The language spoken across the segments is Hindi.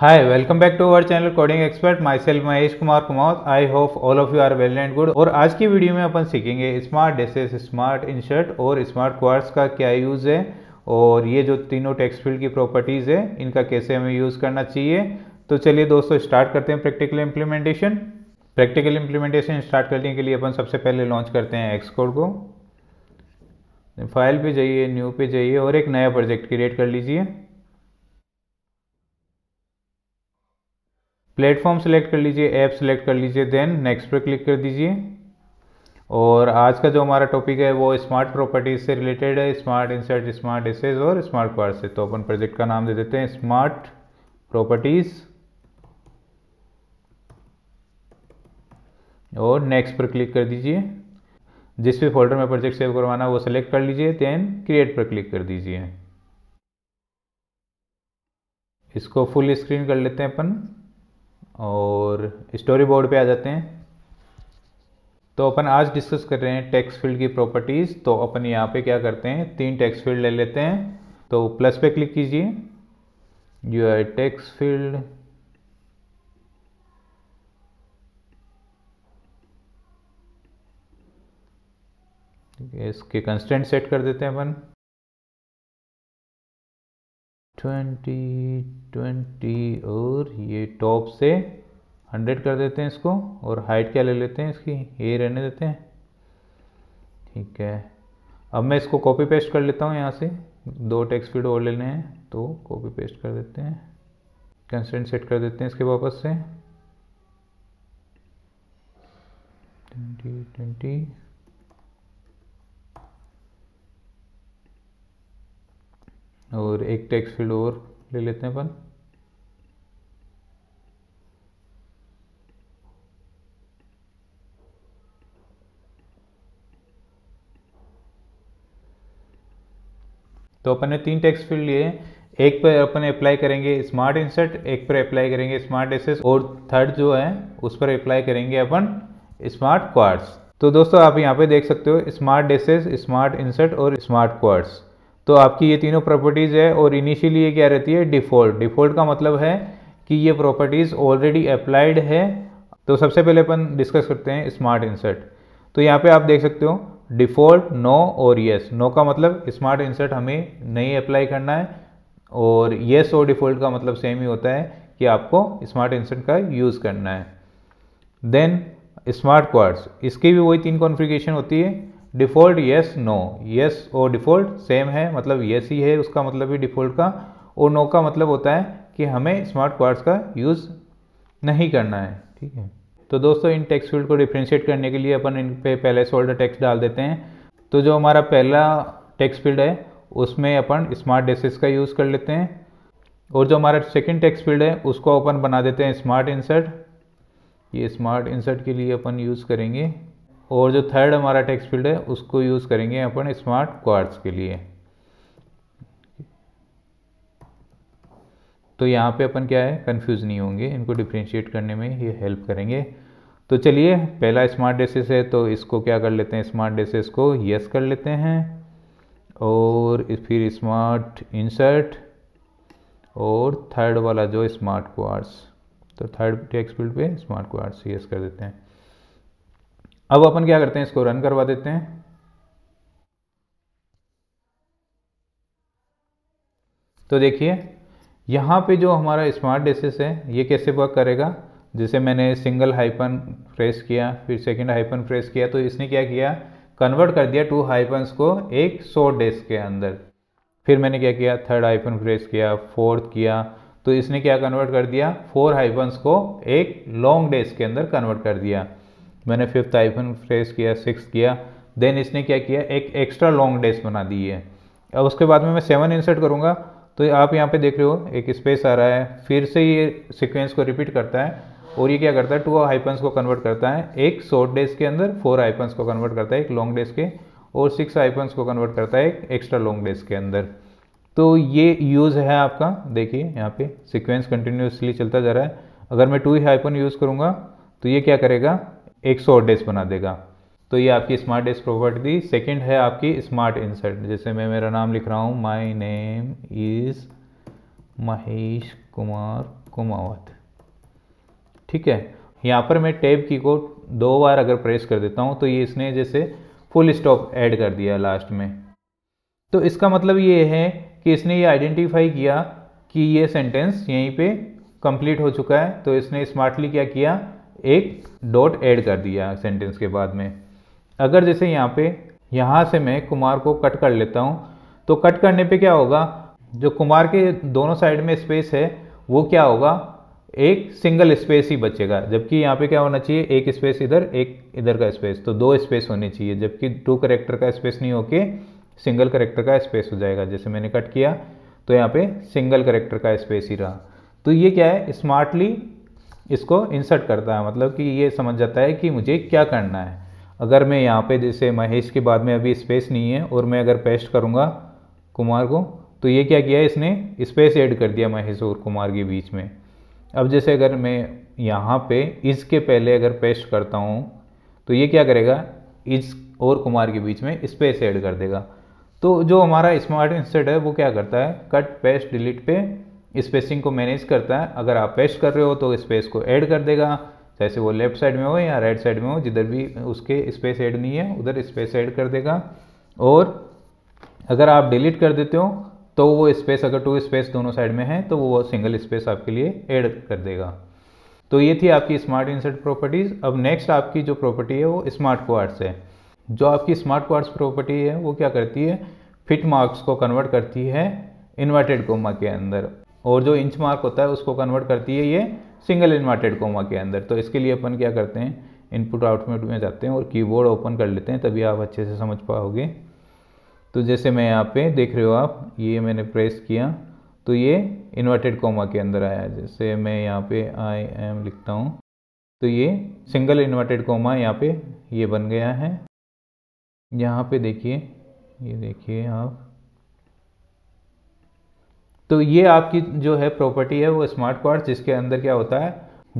Hi, welcome back to our channel Coding Expert. Myself Mahesh Kumar Kumar. I hope all of you are well and good. और आज की वीडियो में अपन सीखेंगे स्मार्ट डेसेस स्मार्ट इंशर्ट और स्मार्ट क्वार्स का क्या यूज़ है और ये जो तीनों टेक्स्ट फील्ड की प्रॉपर्टीज़ है इनका कैसे हमें यूज़ करना चाहिए तो चलिए दोस्तों स्टार्ट करते हैं practical implementation practical implementation start करने के लिए अपन सबसे पहले लॉन्च करते हैं एक्सकोड को फाइल पर जाइए न्यू पे जाइए और एक नया प्रोजेक्ट क्रिएट कर लीजिए प्लेटफॉर्म सेलेक्ट कर लीजिए ऐप सेलेक्ट कर लीजिए देन नेक्स्ट पर क्लिक कर दीजिए और आज का जो हमारा टॉपिक है वो स्मार्ट प्रॉपर्टीज से रिलेटेड है स्मार्ट इंसर्ट स्मार्ट एसेज और स्मार्ट क्वार से तो अपन प्रोजेक्ट का नाम दे देते हैं स्मार्ट प्रॉपर्टीज और नेक्स्ट पर क्लिक कर दीजिए जिस भी फोल्डर में प्रोजेक्ट सेव करवाना है वो सेलेक्ट कर लीजिए देन क्रिएट पर क्लिक कर दीजिए इसको फुल स्क्रीन कर लेते हैं अपन और स्टोरी बोर्ड पे आ जाते हैं तो अपन आज डिस्कस कर रहे हैं टेक्स फील्ड की प्रॉपर्टीज़ तो अपन यहाँ पे क्या करते हैं तीन टैक्स फील्ड ले लेते हैं तो प्लस पे क्लिक कीजिए यू आर टेक्स फील्ड इसके कंस्टेंट सेट कर देते हैं अपन ट्वेंटी ट्वेंटी और ये टॉप से हंड्रेड कर देते हैं इसको और हाइट क्या ले लेते हैं इसकी ये रहने देते हैं ठीक है अब मैं इसको कॉपी पेस्ट कर लेता हूँ यहाँ से दो टेक्स्ट फीड और लेने हैं तो कॉपी पेस्ट कर देते हैं कंसेंट सेट कर देते हैं इसके वापस से ट्वेंटी ट्वेंटी और एक टेक्स्ट फील्ड और ले लेते हैं अपन तो अपन ने तीन टेक्स्ट फील्ड लिए एक पर अपन अप्लाई करेंगे स्मार्ट इंसर्ट एक पर अप्लाई करेंगे स्मार्ट एसेस और थर्ड जो है उस पर अप्लाई करेंगे अपन स्मार्ट क्वार्ट्स तो दोस्तों आप यहाँ पे देख सकते हो स्मार्ट डेसेस स्मार्ट इंसर्ट और स्मार्ट क्वार्ट्स तो आपकी ये तीनों प्रॉपर्टीज़ है और इनिशियली ये क्या रहती है डिफ़ॉल्ट डिफ़ॉल्ट का मतलब है कि ये प्रॉपर्टीज़ ऑलरेडी अप्लाइड है तो सबसे पहले अपन डिस्कस करते हैं स्मार्ट इंसर्ट तो यहाँ पे आप देख सकते हो डिफ़ॉल्ट नो और येस नो का मतलब स्मार्ट इंसर्ट हमें नहीं अप्लाई करना है और येस और डिफ़ॉल्ट का मतलब सेम ही होता है कि आपको स्मार्ट इंसर्ट का यूज़ करना है देन स्मार्ट क्वार्ट्स इसकी भी वही तीन कॉन्फ़िगरेशन होती है डिफ़ॉल्ट येस नो येस और डिफ़ॉल्ट सेम है मतलब येस ही है उसका मतलब भी डिफ़ॉल्ट का और नो का मतलब होता है कि हमें स्मार्ट क्वार्ट्स का यूज़ नहीं करना है ठीक है तो दोस्तों इन टेक्स्ट फील्ड को डिफ्रेंशिएट करने के लिए अपन इन पे पहले सोल्डर टेक्स डाल देते हैं तो जो हमारा पहला टेक्स फील्ड है उसमें अपन स्मार्ट डेसेस का यूज़ कर लेते हैं और जो हमारा सेकेंड टेक्स फील्ड है उसको अपन बना देते हैं स्मार्ट इंसर्ट ये स्मार्ट इंसर्ट के लिए अपन यूज़ करेंगे और जो थर्ड हमारा टेक्स फील्ड है उसको यूज़ करेंगे अपन स्मार्ट क्वार्ट्स के लिए तो यहाँ पे अपन क्या है कंफ्यूज नहीं होंगे इनको डिफ्रेंशिएट करने में ये हेल्प करेंगे तो चलिए पहला स्मार्ट डेसेस है तो इसको क्या कर लेते हैं स्मार्ट डेसेस को यस कर लेते हैं और फिर स्मार्ट इंसर्ट और थर्ड वाला जो स्मार्ट क्वार्स तो थर्ड टेक्स फील्ड पे स्मार्ट क्वार्स यस कर देते हैं अब अपन क्या करते हैं इसको रन करवा देते हैं तो देखिए यहाँ पे जो हमारा स्मार्ट डिशेस है ये कैसे वर्क करेगा जैसे मैंने सिंगल हाइपन प्रेस किया फिर सेकंड हाइपन प्रेस किया तो इसने क्या किया कन्वर्ट कर दिया टू हाइपन्स को एक सौ डेस्क के अंदर फिर मैंने क्या किया थर्ड हाइपन प्रेस किया फोर्थ किया तो इसने क्या कन्वर्ट कर दिया फोर हाइपन्स को एक लॉन्ग डेस्क के अंदर कन्वर्ट कर दिया मैंने फिफ्थ आईफन फ्रेस किया सिक्स किया देन इसने क्या किया एक एक्स्ट्रा लॉन्ग डैश बना दी है अब उसके बाद में मैं सेवन इंसर्ट करूँगा तो आप यहाँ पे देख रहे हो एक स्पेस आ रहा है फिर से ये सिक्वेंस को रिपीट करता है और ये क्या करता है टू हाइपन्स को कन्वर्ट करता है एक शॉर्ट डेज के अंदर फोर हाइपन्स को कन्वर्ट करता है एक लॉन्ग डेज के और सिक्स हाइपन्स को कन्वर्ट करता है एक एक्स्ट्रा लॉन्ग डेज के अंदर तो ये यूज़ है आपका देखिए यहाँ पे सिक्वेंस कंटिन्यूसली चलता जा रहा है अगर मैं टू ही हाइपन यूज़ करूँगा तो ये क्या करेगा एक सौ डेस्क बना देगा तो ये आपकी स्मार्ट डेस्क प्रॉपर्टी सेकंड है आपकी स्मार्ट इंसर्ट जैसे मैं मेरा नाम लिख रहा हूँ my name is Mahesh Kumar Kumawat ठीक है यहाँ पर मैं टैब की को दो बार अगर प्रेस कर देता हूँ तो ये इसने जैसे फुल स्टॉप ऐड कर दिया लास्ट में तो इसका मतलब ये है कि इसने ये आइडेंटिफाई किया कि ये सेंटेंस यहीं पर कंप्लीट हो चुका है तो इसने स्मार्टली क्या किया एक डॉट ऐड कर दिया सेंटेंस के बाद में अगर जैसे यहाँ पे यहाँ से मैं कुमार को कट कर लेता हूँ तो कट करने पे क्या होगा जो कुमार के दोनों साइड में स्पेस है वो क्या होगा एक सिंगल स्पेस ही बचेगा जबकि यहाँ पे क्या होना चाहिए एक स्पेस इधर एक इधर का स्पेस तो दो स्पेस होनी चाहिए जबकि टू करेक्टर का स्पेस नहीं होके सिंगल करेक्टर का स्पेस हो जाएगा जैसे मैंने कट किया तो यहाँ पे सिंगल करेक्टर का स्पेस ही रहा तो ये क्या है स्मार्टली इसको इंसर्ट करता है मतलब कि ये समझ जाता है कि मुझे क्या करना है अगर मैं यहाँ पे जैसे महेश के बाद में अभी स्पेस नहीं है और मैं अगर पेस्ट करूँगा कुमार को तो ये क्या किया इसने स्पेस ऐड कर दिया महेश और कुमार के बीच में अब जैसे अगर मैं यहाँ पे इसके पहले अगर पेस्ट करता हूँ तो ये क्या करेगा इस और कुमार के बीच में स्पेस ऐड कर देगा तो जो हमारा स्मार्ट इंसर्ट है वो क्या करता है कट पेस्ट डिलीट पे स्पेसिंग को मैनेज करता है अगर आप पेस्ट कर रहे हो तो स्पेस को ऐड कर देगा जैसे वो लेफ्ट साइड में हो या राइट साइड में हो जिधर भी उसके स्पेस ऐड नहीं है उधर स्पेस ऐड कर देगा और अगर आप डिलीट कर देते हो तो वो स्पेस अगर टू स्पेस दोनों साइड में है तो वो सिंगल स्पेस आपके लिए ऐड कर देगा तो ये थी आपकी स्मार्ट इंसर्ट प्रॉपर्टीज़ अब नेक्स्ट आपकी जो प्रॉपर्टी है वो स्मार्ट क्वार्ट्स है जो आपकी स्मार्ट क्वार्ट्स प्रॉपर्टी है वो क्या करती है फिट मार्क्स को कन्वर्ट करती है इन्वर्टेड कोमा के अंदर और जो इंच मार्क होता है उसको कन्वर्ट करती है ये सिंगल इन्वर्टेड कोमा के अंदर तो इसके लिए अपन क्या करते हैं इनपुट आउटपुट में जाते हैं और कीबोर्ड ओपन कर लेते हैं तभी आप अच्छे से समझ पाओगे तो जैसे मैं यहाँ पे देख रहे हो आप ये मैंने प्रेस किया तो ये इन्वर्टेड कोमा के अंदर आया जैसे मैं यहाँ पे आई एम लिखता हूँ तो ये सिंगल इन्वर्टेड कोमा यहाँ पे ये बन गया है यहाँ पे देखिए ये देखिए आप तो ये आपकी जो है प्रॉपर्टी है वो स्मार्ट क्वार्ट्स जिसके अंदर क्या होता है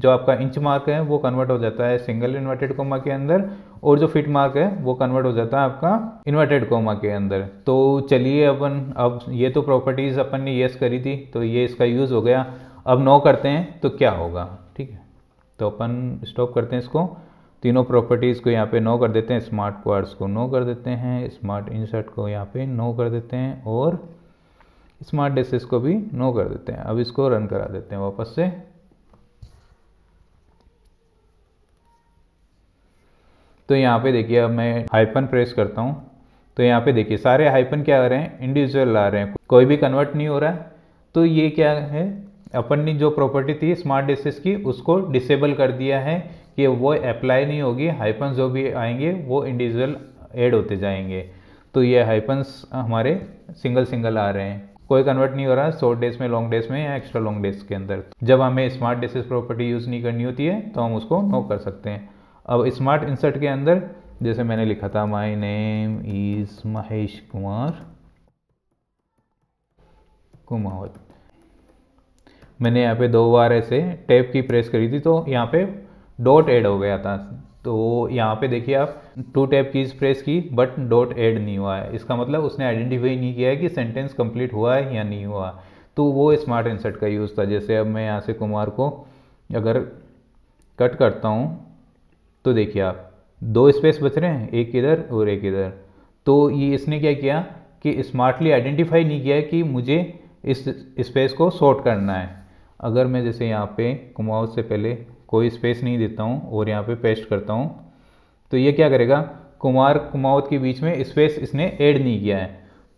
जो आपका इंच मार्क है वो कन्वर्ट हो जाता है सिंगल इन्वर्टेड कोमा के अंदर और जो फिट मार्क है वो कन्वर्ट हो जाता है आपका इन्वर्टेड कोमा के अंदर तो चलिए अपन अब ये तो प्रॉपर्टीज़ अपन ने येस करी थी तो ये इसका यूज़ हो गया अब नो करते हैं तो क्या होगा ठीक है तो अपन स्टॉप करते हैं इसको तीनों प्रॉपर्टीज़ को यहाँ पे नो कर देते हैं स्मार्ट क्वार्ड्स को नो कर देते हैं स्मार्ट इंसर्ट को यहाँ पे नो कर देते हैं और स्मार्ट डिशेस को भी नो कर देते हैं अब इसको रन करा देते हैं वापस से तो यहाँ पे देखिए अब मैं हाइपन प्रेस करता हूँ तो यहाँ पे देखिए सारे हाइपन क्या आ रहे हैं इंडिविजुअल आ रहे हैं कोई भी कन्वर्ट नहीं हो रहा है तो ये क्या है अपन ने जो प्रॉपर्टी थी स्मार्ट डिशेस की उसको डिसेबल कर दिया है कि वो अप्लाई नहीं होगी हाइपन जो भी आएंगे वो इंडिविजुअल एड होते जाएंगे तो ये हाइपन्स हमारे सिंगल सिंगल आ रहे हैं कोई कन्वर्ट नहीं हो रहा शॉर्ट डेज में लॉन्ग डेज में या एक्स्ट्रा लॉन्ग डेज के अंदर जब हमें स्मार्ट डिसेस प्रॉपर्टी यूज़ नहीं करनी होती है तो हम उसको नो कर सकते हैं अब स्मार्ट इंसर्ट के अंदर जैसे मैंने लिखा था my name is Mahesh Kumar Kumawat मैंने यहाँ पे दो बार ऐसे टैप की प्रेस करी थी तो यहाँ पे डॉट ऐड हो गया था तो यहाँ पे देखिए आप टू टैप कीज़ प्रेस की बट डॉट एड नहीं हुआ है इसका मतलब उसने आइडेंटिफाई नहीं किया है कि सेंटेंस कंप्लीट हुआ है या नहीं हुआ तो वो स्मार्ट इंसर्ट का यूज़ था जैसे अब मैं यहाँ से कुमार को अगर कट करता हूँ तो देखिए आप दो स्पेस बच रहे हैं एक इधर और एक इधर तो ये इसने क्या किया कि स्मार्टली आइडेंटिफाई नहीं किया कि मुझे इस स्पेस को शॉर्ट करना है अगर मैं जैसे यहाँ पे कुमार से पहले कोई स्पेस नहीं देता हूँ और यहाँ पे पेस्ट करता हूँ तो ये क्या करेगा कुमार कुमावत के बीच में स्पेस इसने ऐड नहीं किया है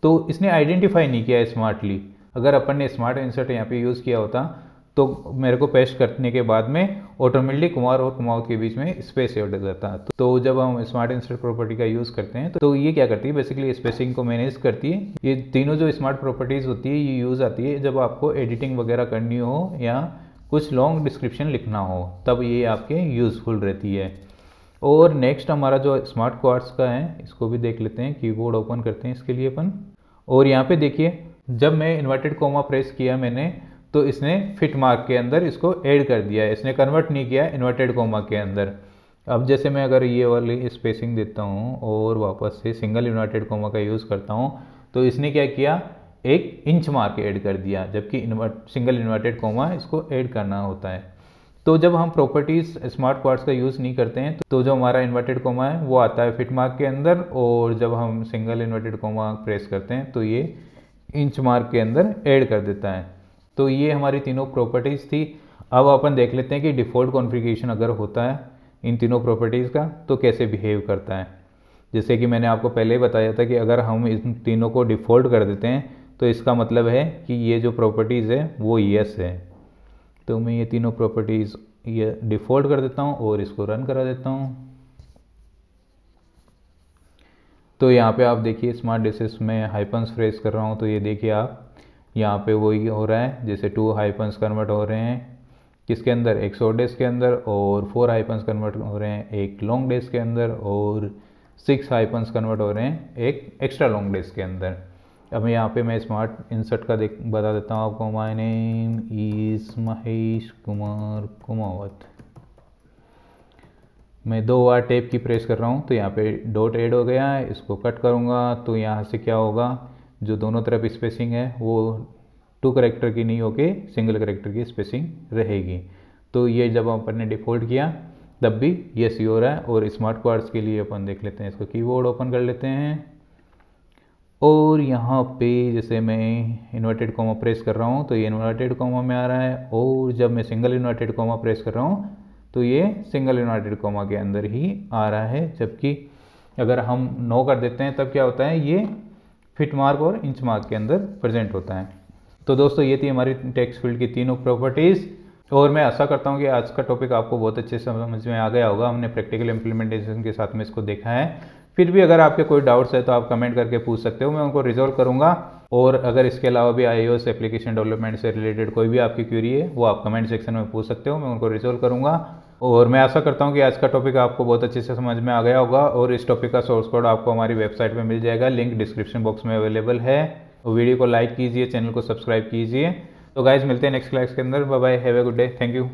तो इसने आइडेंटिफाई नहीं किया है स्मार्टली अगर अपन ने स्मार्ट इंसर्ट यहाँ पे यूज़ किया होता तो मेरे को पेस्ट करने के बाद में ऑटोमेटिकली कुमार और कुमावत के बीच में स्पेस एड जाता है तो जब हम स्मार्ट इंसर्ट प्रॉपर्टी का यूज़ करते हैं तो ये क्या करती है बेसिकली स्पेसिंग को मैनेज करती है ये तीनों जो स्मार्ट प्रॉपर्टीज़ होती है ये यूज़ आती है जब आपको एडिटिंग वगैरह करनी हो या कुछ लॉन्ग डिस्क्रिप्शन लिखना हो तब ये आपके यूज़फुल रहती है और नेक्स्ट हमारा जो स्मार्ट क्वार्ट्स का है इसको भी देख लेते हैं कीबोर्ड ओपन करते हैं इसके लिए अपन और यहाँ पे देखिए जब मैं इन्वर्टेड कोमा प्रेस किया मैंने तो इसने फिट मार्क के अंदर इसको ऐड कर दिया है इसने कन्वर्ट नहीं किया इन्वर्टेड कोमा के अंदर अब जैसे मैं अगर ये वाली स्पेसिंग देता हूँ और वापस से सिंगल इन्वर्टेड कोमा का यूज़ करता हूँ तो इसने क्या किया एक इंच मार्क ऐड कर दिया जबकि इन्वर्ट सिंगल इन्वर्टेड कोमा इसको ऐड करना होता है तो जब हम प्रॉपर्टीज स्मार्ट क्वार्ट्स का यूज़ नहीं करते हैं तो जो हमारा इन्वर्टेड कोमा है वो आता है फिट मार्क के अंदर और जब हम सिंगल इन्वर्टेड कोमा प्रेस करते हैं तो ये इंच मार्क के अंदर ऐड कर देता है तो ये हमारी तीनों प्रॉपर्टीज़ थी अब अपन देख लेते हैं कि डिफ़ॉल्ट कॉन्फ़िगरेशन अगर होता है इन तीनों प्रॉपर्टीज़ का तो कैसे बिहेव करता है जैसे कि मैंने आपको पहले ही बताया था कि अगर हम इन तीनों को डिफ़ॉल्ट कर देते हैं तो इसका मतलब है कि ये जो प्रॉपर्टीज़ है वो यस है तो मैं ये तीनों प्रॉपर्टीज़ ये डिफ़ॉल्ट कर देता हूँ और इसको रन करा देता हूँ तो यहाँ पे आप देखिए स्मार्ट डिशेस में हाइपन्स फ्रेस कर रहा हूँ तो ये देखिए आप यहाँ पे वही हो रहा है जैसे टू हाइपन्स कन्वर्ट हो रहे हैं किसके अंदर एक शॉर्ट डेस के अंदर और फोर हाइपन्स कन्वर्ट हो रहे हैं एक लॉन्ग डेस के अंदर और सिक्स हाइपन्स कन्वर्ट हो रहे हैं एक एक्स्ट्रा लॉन्ग डेस के अंदर अब यहाँ पे मैं स्मार्ट इंसर्ट का देख बता देता हूँ आपको my name is Mahesh Kumar Kumawat मैं दो बार टेप की प्रेस कर रहा हूँ तो यहाँ पे डॉट ऐड हो गया है इसको कट करूँगा तो यहाँ से क्या होगा जो दोनों तरफ स्पेसिंग है वो टू करेक्टर की नहीं होके सिंगल करेक्टर की स्पेसिंग रहेगी तो ये जब अपन ने डिफ़ॉल्ट किया तब भी ये सी हो रहा है और स्मार्ट कार्ड्स के लिए अपन देख लेते हैं इसको कीबोर्ड ओपन कर लेते हैं और यहाँ पे जैसे मैं इन्वर्टेड कॉमा प्रेस कर रहा हूँ तो ये इन्वर्टेड कॉमा में आ रहा है और जब मैं सिंगल इन्वर्टेड कॉमा प्रेस कर रहा हूँ तो ये सिंगल इन्वर्टेड कॉमा के अंदर ही आ रहा है जबकि अगर हम नो कर देते हैं तब क्या होता है ये फिट मार्क और इंच मार्क के अंदर प्रेजेंट होता है तो दोस्तों ये थी हमारी टैक्स फील्ड की तीनों प्रॉपर्टीज़ और मैं आशा करता हूँ कि आज का टॉपिक आपको बहुत अच्छे समझ में आ गया होगा हमने प्रैक्टिकल इम्प्लीमेंटेशन के साथ में इसको देखा है फिर भी अगर आपके कोई डाउट्स है तो आप कमेंट करके पूछ सकते हो मैं उनको रिजोल्व करूँगा और अगर इसके अलावा भी आई एप्लीकेशन डेवलपमेंट से रिलेटेड कोई भी आपकी क्यूरी है वो आप कमेंट सेक्शन में पूछ सकते हो मैं उनको रिजोल्व करूँगा और मैं आशा करता हूँ कि आज का टॉपिक आपको बहुत अच्छे से समझ में आ गया होगा और इस टॉपिक का सोर्स कोड आपको हमारी वेबसाइट पर मिल जाएगा लिंक डिस्क्रिप्शन बॉक्स में अवेलेबल है वीडियो को लाइक कीजिए चैनल को सब्सक्राइब कीजिए तो गाइज मिलते हैं नेक्स्ट क्लास के अंदर bye bye have a good day thank you